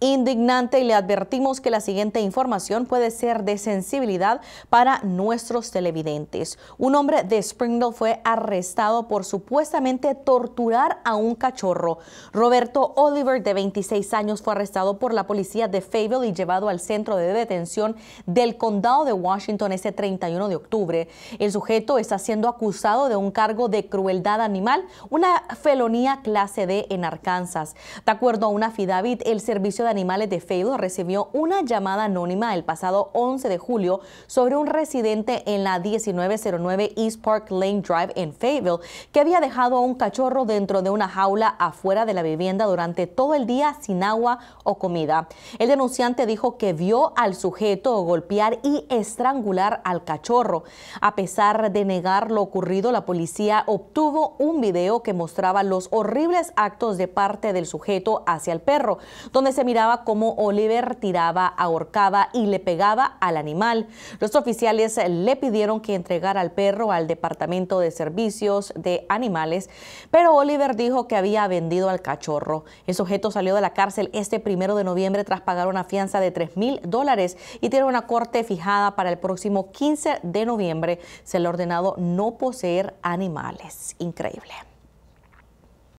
indignante y le advertimos que la siguiente información puede ser de sensibilidad para nuestros televidentes. Un hombre de Springdale fue arrestado por supuestamente torturar a un cachorro. Roberto Oliver, de 26 años, fue arrestado por la policía de Fayetteville y llevado al centro de detención del condado de Washington ese 31 de octubre. El sujeto está siendo acusado de un cargo de crueldad animal, una felonía clase D en Arkansas. De acuerdo a una FIDAVIT, el servicio de Animales de Feudo recibió una llamada anónima el pasado 11 de julio sobre un residente en la 1909 East Park Lane Drive en Fayetteville que había dejado a un cachorro dentro de una jaula afuera de la vivienda durante todo el día sin agua o comida. El denunciante dijo que vio al sujeto golpear y estrangular al cachorro. A pesar de negar lo ocurrido, la policía obtuvo un video que mostraba los horribles actos de parte del sujeto hacia el perro, donde se mira cómo Oliver tiraba, ahorcaba y le pegaba al animal. Los oficiales le pidieron que entregara al perro al Departamento de Servicios de Animales, pero Oliver dijo que había vendido al cachorro. El sujeto salió de la cárcel este primero de noviembre tras pagar una fianza de tres mil dólares y tiene una corte fijada para el próximo 15 de noviembre. Se le ha ordenado no poseer animales. Increíble.